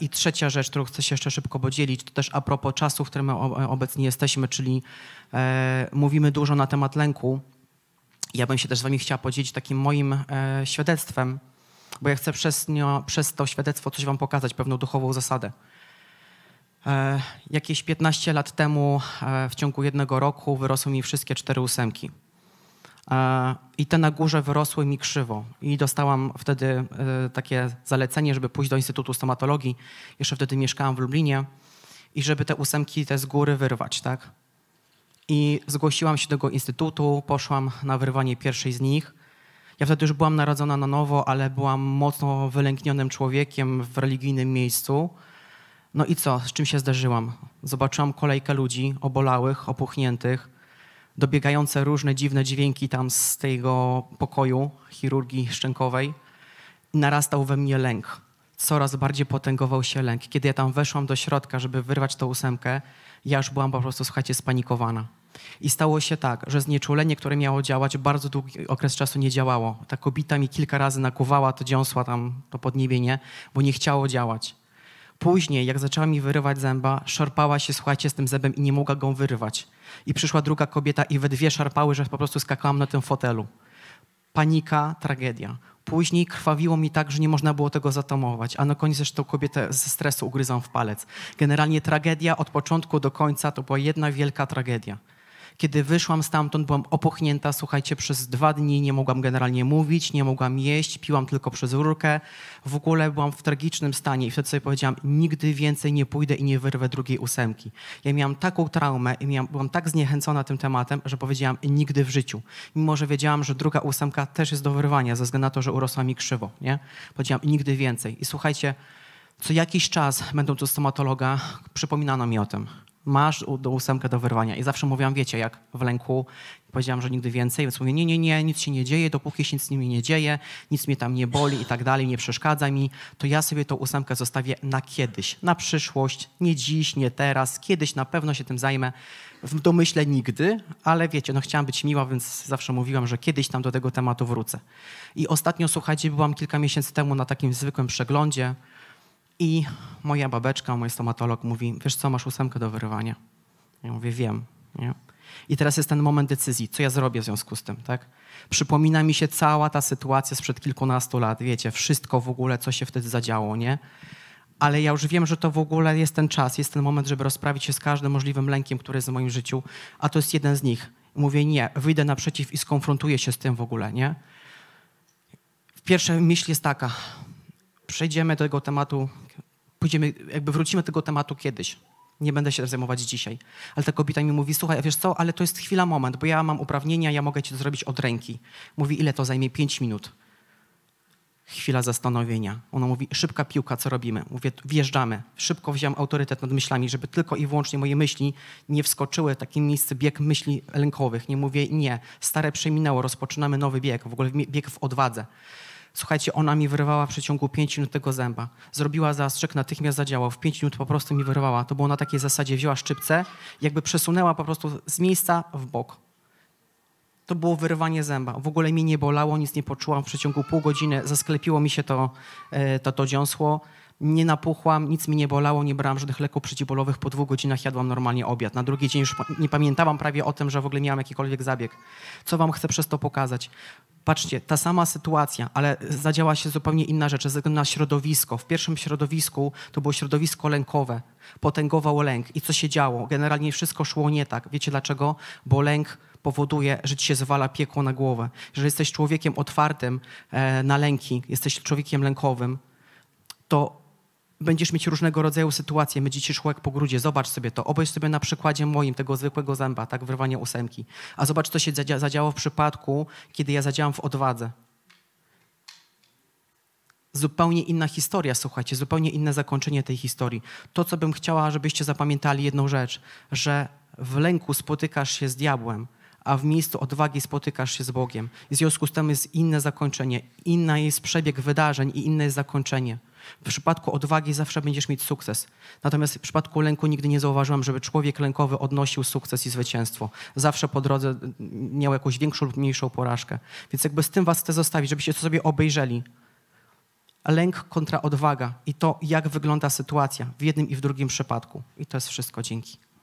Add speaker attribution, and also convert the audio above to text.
Speaker 1: I trzecia rzecz, którą chcę się jeszcze szybko podzielić, to też a propos czasu, w którym obecnie jesteśmy, czyli e, mówimy dużo na temat lęku. Ja bym się też z Wami chciała podzielić takim moim e, świadectwem, bo ja chcę przez, nie, przez to świadectwo coś Wam pokazać, pewną duchową zasadę. E, jakieś 15 lat temu, w ciągu jednego roku, wyrosły mi wszystkie cztery ósemki. I te na górze wyrosły mi krzywo. I dostałam wtedy e, takie zalecenie, żeby pójść do Instytutu Stomatologii. Jeszcze wtedy mieszkałam w Lublinie. I żeby te ósemki, te z góry wyrwać, tak? I zgłosiłam się do tego instytutu, poszłam na wyrwanie pierwszej z nich. Ja wtedy już byłam narodzona na nowo, ale byłam mocno wylęknionym człowiekiem w religijnym miejscu. No i co, z czym się zderzyłam? Zobaczyłam kolejkę ludzi obolałych, opuchniętych, dobiegające różne dziwne dźwięki tam z tego pokoju chirurgii szczękowej, narastał we mnie lęk. Coraz bardziej potęgował się lęk. Kiedy ja tam weszłam do środka, żeby wyrwać tą ósemkę, ja już byłam po prostu, słuchajcie, spanikowana. I stało się tak, że znieczulenie, które miało działać, bardzo długi okres czasu nie działało. Ta kobita mi kilka razy nakuwała to dziąsła tam, to podniebienie, bo nie chciało działać. Później, jak zaczęła mi wyrywać zęba, szarpała się, słuchajcie, z tym zębem i nie mogła go wyrywać. I przyszła druga kobieta i we dwie szarpały, że po prostu skakałam na tym fotelu. Panika, tragedia. Później krwawiło mi tak, że nie można było tego zatamować, a na koniec jeszcze tą kobietę ze stresu ugryzłam w palec. Generalnie tragedia od początku do końca to była jedna wielka tragedia. Kiedy wyszłam stamtąd, byłam opuchnięta, słuchajcie, przez dwa dni nie mogłam generalnie mówić, nie mogłam jeść, piłam tylko przez rurkę. W ogóle byłam w tragicznym stanie i wtedy sobie powiedziałam, nigdy więcej nie pójdę i nie wyrwę drugiej ósemki. Ja miałam taką traumę i miałam, byłam tak zniechęcona tym tematem, że powiedziałam nigdy w życiu. Mimo, że wiedziałam, że druga ósemka też jest do wyrwania, ze względu na to, że urosła mi krzywo. Nie? Powiedziałam nigdy więcej. I słuchajcie, co jakiś czas, będąc u stomatologa, przypominano mi o tym masz do ósemkę do wyrwania. I zawsze mówiłam, wiecie, jak w lęku, powiedziałam, że nigdy więcej, więc mówię, nie, nie, nie, nic się nie dzieje, dopóki się nic z nimi nie dzieje, nic mnie tam nie boli i tak dalej, nie przeszkadza mi, to ja sobie tą ósemkę zostawię na kiedyś, na przyszłość, nie dziś, nie teraz, kiedyś na pewno się tym zajmę. W domyśle nigdy, ale wiecie, no chciałam być miła, więc zawsze mówiłam, że kiedyś tam do tego tematu wrócę. I ostatnio, słuchajcie, byłam kilka miesięcy temu na takim zwykłym przeglądzie, i moja babeczka, mój stomatolog mówi, wiesz co, masz ósemkę do wyrywania. Ja mówię, wiem. Nie? I teraz jest ten moment decyzji, co ja zrobię w związku z tym, tak? Przypomina mi się cała ta sytuacja sprzed kilkunastu lat, wiecie, wszystko w ogóle, co się wtedy zadziało, nie? Ale ja już wiem, że to w ogóle jest ten czas, jest ten moment, żeby rozprawić się z każdym możliwym lękiem, który jest w moim życiu, a to jest jeden z nich. Mówię, nie, wyjdę naprzeciw i skonfrontuję się z tym w ogóle, nie? Pierwsza myśl jest taka, przejdziemy do tego tematu, pójdziemy, jakby wrócimy do tego tematu kiedyś. Nie będę się zajmować dzisiaj. Ale ta kobieta mi mówi, słuchaj, wiesz co, ale to jest chwila, moment, bo ja mam uprawnienia, ja mogę ci to zrobić od ręki. Mówi, ile to zajmie? Pięć minut. Chwila zastanowienia. Ona mówi, szybka piłka, co robimy? Mówię, wjeżdżamy. Szybko wziąłem autorytet nad myślami, żeby tylko i wyłącznie moje myśli nie wskoczyły w takim miejscu bieg myśli lękowych. Nie mówię, nie, stare przeminęło, rozpoczynamy nowy bieg, w ogóle bieg w odwadze. Słuchajcie, ona mi wyrwała w przeciągu 5 minut tego zęba. Zrobiła zastrzyk, natychmiast zadziałał. W 5 minut po prostu mi wyrwała. To było na takiej zasadzie, wzięła szczypce, jakby przesunęła po prostu z miejsca w bok. To było wyrwanie zęba. W ogóle mi nie bolało, nic nie poczułam. W przeciągu pół godziny zasklepiło mi się to, e, to, to dziąsło. Nie napuchłam, nic mi nie bolało, nie brałam żadnych leków przeciwbolowych. Po dwóch godzinach jadłam normalnie obiad. Na drugi dzień już nie pamiętałam prawie o tym, że w ogóle miałam jakikolwiek zabieg. Co wam chcę przez to pokazać? Patrzcie, ta sama sytuacja, ale zadziała się zupełnie inna rzecz, ze względu na środowisko. W pierwszym środowisku to było środowisko lękowe, potęgował lęk. I co się działo? Generalnie wszystko szło nie tak. Wiecie dlaczego? Bo lęk powoduje, że ci się zwala piekło na głowę. Jeżeli jesteś człowiekiem otwartym e, na lęki, jesteś człowiekiem lękowym, to będziesz mieć różnego rodzaju sytuacje, będzie ci szło jak po grudzie. Zobacz sobie to, obejrz sobie na przykładzie moim tego zwykłego zęba, tak, wyrwanie ósemki. A zobacz, co się zadzia zadziało w przypadku, kiedy ja zadziałam w odwadze. Zupełnie inna historia, słuchajcie, zupełnie inne zakończenie tej historii. To, co bym chciała, żebyście zapamiętali jedną rzecz, że w lęku spotykasz się z diabłem, a w miejscu odwagi spotykasz się z Bogiem. w związku z tym jest inne zakończenie, inny jest przebieg wydarzeń i inne jest zakończenie. W przypadku odwagi zawsze będziesz mieć sukces. Natomiast w przypadku lęku nigdy nie zauważyłem, żeby człowiek lękowy odnosił sukces i zwycięstwo. Zawsze po drodze mm, miał jakąś większą lub mniejszą porażkę. Więc jakby z tym was chcę zostawić, żebyście to sobie obejrzeli. Lęk kontra odwaga i to, jak wygląda sytuacja w jednym i w drugim przypadku. I to jest wszystko. Dzięki.